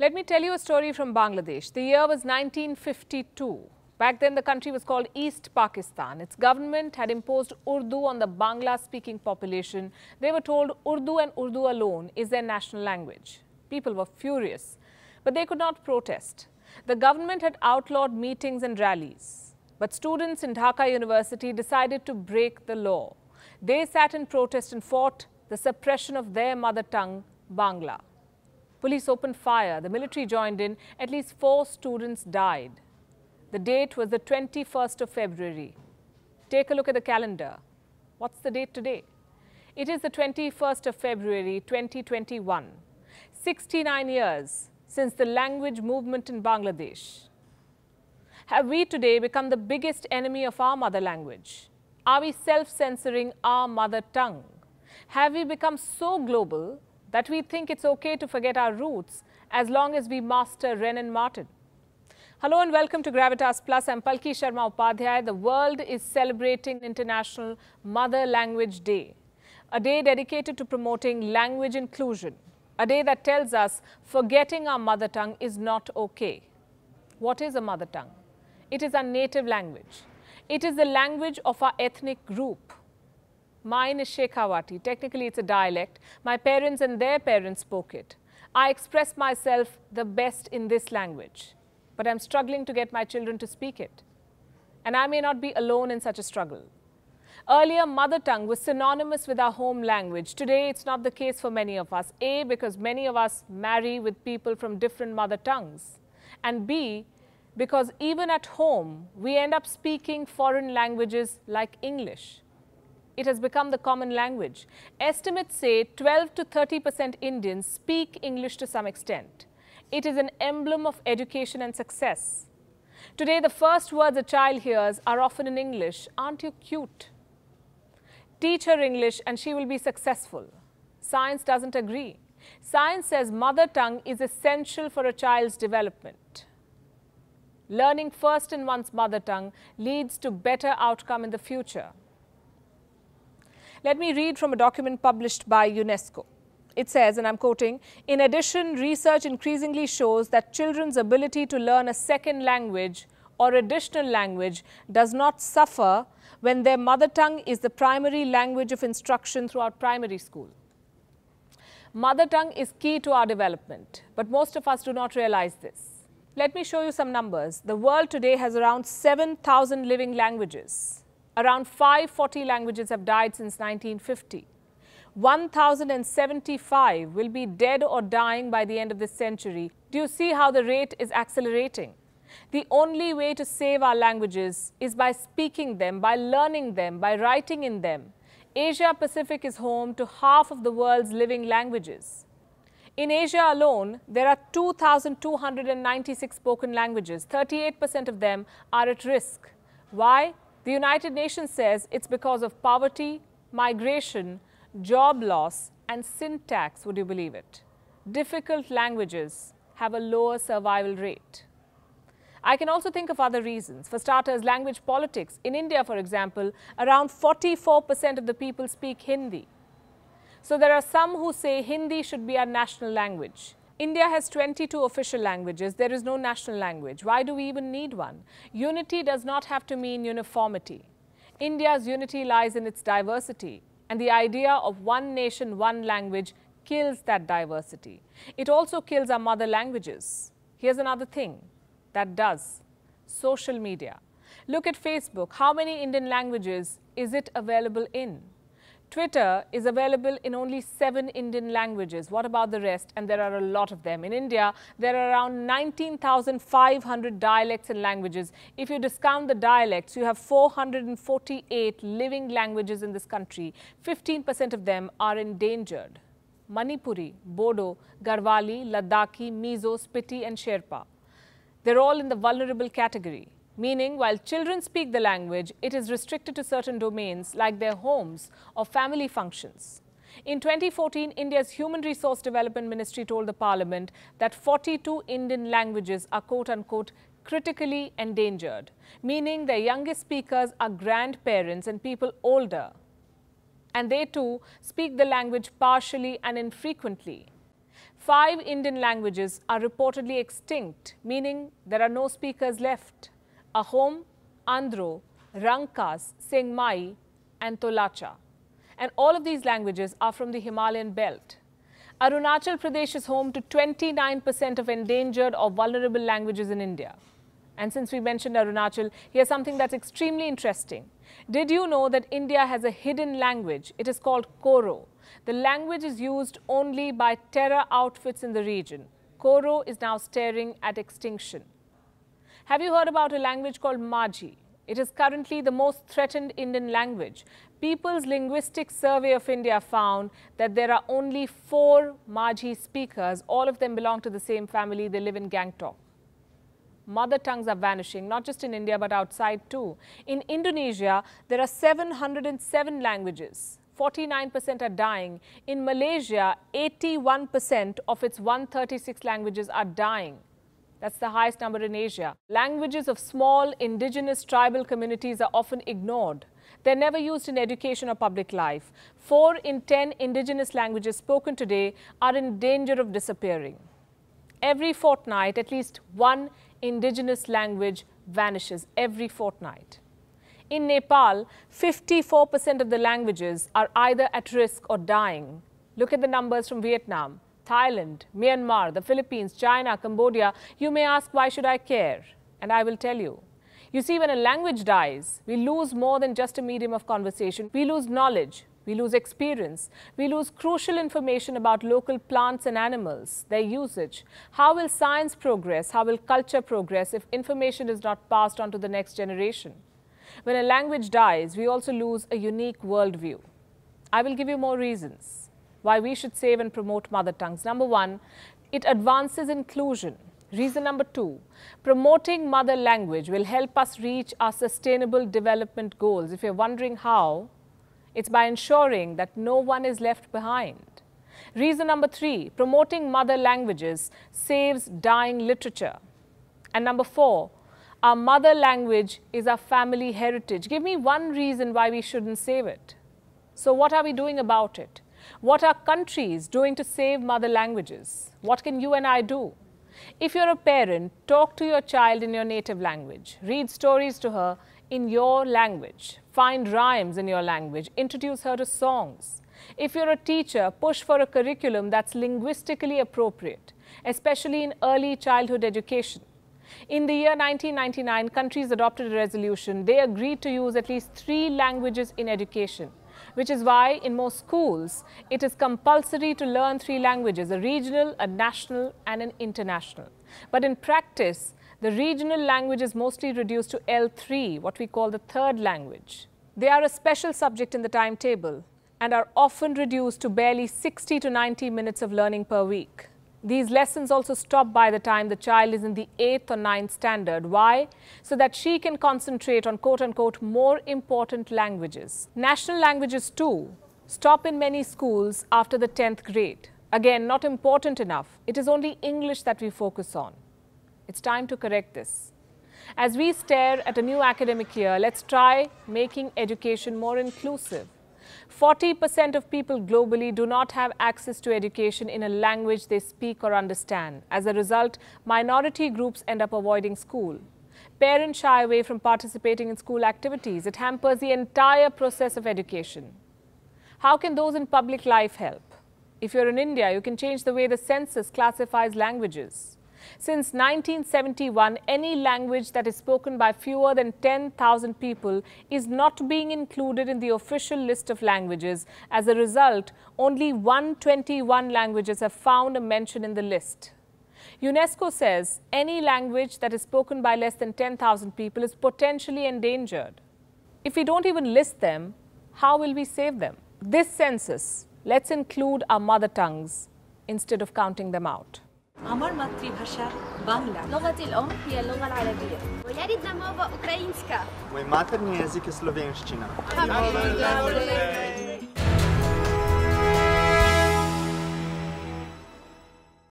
Let me tell you a story from Bangladesh. The year was 1952. Back then, the country was called East Pakistan. Its government had imposed Urdu on the Bangla-speaking population. They were told Urdu and Urdu alone is their national language. People were furious, but they could not protest. The government had outlawed meetings and rallies. But students in Dhaka University decided to break the law. They sat in protest and fought the suppression of their mother tongue, Bangla. Police opened fire. The military joined in. At least four students died. The date was the 21st of February. Take a look at the calendar. What's the date today? It is the 21st of February 2021. 69 years since the language movement in Bangladesh. Have we today become the biggest enemy of our mother language? Are we self-censoring our mother tongue? Have we become so global that we think it's okay to forget our roots as long as we master Renan Martin. Hello and welcome to Gravitas Plus. I'm Palki Sharma Upadhyay. The world is celebrating International Mother Language Day, a day dedicated to promoting language inclusion, a day that tells us forgetting our mother tongue is not okay. What is a mother tongue? It is our native language. It is the language of our ethnic group. Mine is Shekhawati. Technically, it's a dialect. My parents and their parents spoke it. I express myself the best in this language, but I'm struggling to get my children to speak it. And I may not be alone in such a struggle. Earlier, mother tongue was synonymous with our home language. Today, it's not the case for many of us. A, because many of us marry with people from different mother tongues. And B, because even at home, we end up speaking foreign languages like English. It has become the common language. Estimates say 12 to 30 percent Indians speak English to some extent. It is an emblem of education and success. Today, the first words a child hears are often in English, aren't you cute? Teach her English and she will be successful. Science doesn't agree. Science says mother tongue is essential for a child's development. Learning first in one's mother tongue leads to better outcome in the future. Let me read from a document published by UNESCO. It says, and I'm quoting, in addition, research increasingly shows that children's ability to learn a second language or additional language does not suffer when their mother tongue is the primary language of instruction throughout primary school. Mother tongue is key to our development, but most of us do not realize this. Let me show you some numbers. The world today has around 7,000 living languages. Around 540 languages have died since 1950. 1,075 will be dead or dying by the end of this century. Do you see how the rate is accelerating? The only way to save our languages is by speaking them, by learning them, by writing in them. Asia Pacific is home to half of the world's living languages. In Asia alone, there are 2,296 spoken languages. 38% of them are at risk. Why? The United Nations says it's because of poverty, migration, job loss, and syntax. would you believe it? Difficult languages have a lower survival rate. I can also think of other reasons. For starters, language politics. In India, for example, around 44% of the people speak Hindi. So there are some who say Hindi should be our national language. India has 22 official languages. There is no national language. Why do we even need one? Unity does not have to mean uniformity. India's unity lies in its diversity, and the idea of one nation, one language kills that diversity. It also kills our mother languages. Here's another thing that does social media. Look at Facebook. How many Indian languages is it available in? Twitter is available in only seven Indian languages. What about the rest? And there are a lot of them. In India, there are around 19,500 dialects and languages. If you discount the dialects, you have 448 living languages in this country. 15% of them are endangered. Manipuri, Bodo, Garhwali, Ladakhi, Mizo, Spiti and Sherpa. They're all in the vulnerable category meaning while children speak the language, it is restricted to certain domains like their homes or family functions. In 2014, India's Human Resource Development Ministry told the parliament that 42 Indian languages are quote-unquote critically endangered, meaning their youngest speakers are grandparents and people older. And they too speak the language partially and infrequently. Five Indian languages are reportedly extinct, meaning there are no speakers left. Ahom, Andro, Rangkas, Singmai, and Tolacha. And all of these languages are from the Himalayan belt. Arunachal Pradesh is home to 29% of endangered or vulnerable languages in India. And since we mentioned Arunachal, here's something that's extremely interesting. Did you know that India has a hidden language? It is called Koro. The language is used only by terror outfits in the region. Koro is now staring at extinction. Have you heard about a language called Maji? It is currently the most threatened Indian language. People's Linguistic Survey of India found that there are only four Maji speakers. All of them belong to the same family. They live in Gangtok. Mother tongues are vanishing, not just in India, but outside too. In Indonesia, there are 707 languages. 49% are dying. In Malaysia, 81% of its 136 languages are dying. That's the highest number in Asia. Languages of small indigenous tribal communities are often ignored. They're never used in education or public life. Four in ten indigenous languages spoken today are in danger of disappearing. Every fortnight, at least one indigenous language vanishes every fortnight. In Nepal, 54% of the languages are either at risk or dying. Look at the numbers from Vietnam. Thailand, Myanmar, the Philippines, China, Cambodia, you may ask, why should I care? And I will tell you. You see, when a language dies, we lose more than just a medium of conversation. We lose knowledge, we lose experience. We lose crucial information about local plants and animals, their usage. How will science progress? How will culture progress if information is not passed on to the next generation? When a language dies, we also lose a unique worldview. I will give you more reasons why we should save and promote mother tongues. Number one, it advances inclusion. Reason number two, promoting mother language will help us reach our sustainable development goals. If you're wondering how, it's by ensuring that no one is left behind. Reason number three, promoting mother languages saves dying literature. And number four, our mother language is our family heritage. Give me one reason why we shouldn't save it. So what are we doing about it? What are countries doing to save mother languages? What can you and I do? If you're a parent, talk to your child in your native language. Read stories to her in your language. Find rhymes in your language. Introduce her to songs. If you're a teacher, push for a curriculum that's linguistically appropriate, especially in early childhood education. In the year 1999, countries adopted a resolution. They agreed to use at least three languages in education which is why in most schools it is compulsory to learn three languages, a regional, a national and an international. But in practice, the regional language is mostly reduced to L3, what we call the third language. They are a special subject in the timetable and are often reduced to barely 60 to 90 minutes of learning per week. These lessons also stop by the time the child is in the 8th or ninth standard. Why? So that she can concentrate on quote-unquote more important languages. National languages too stop in many schools after the 10th grade. Again, not important enough. It is only English that we focus on. It's time to correct this. As we stare at a new academic year, let's try making education more inclusive. 40% of people globally do not have access to education in a language they speak or understand. As a result, minority groups end up avoiding school. Parents shy away from participating in school activities. It hampers the entire process of education. How can those in public life help? If you're in India, you can change the way the census classifies languages. Since 1971, any language that is spoken by fewer than 10,000 people is not being included in the official list of languages. As a result, only 121 languages have found a mention in the list. UNESCO says any language that is spoken by less than 10,000 people is potentially endangered. If we don't even list them, how will we save them? This census, let's include our mother tongues instead of counting them out. আমার মাতৃভাষা বাংলা لغتي الأم هي اللغة العربية ولادنا ماما أوكرانيسكا وماترني язык словенщина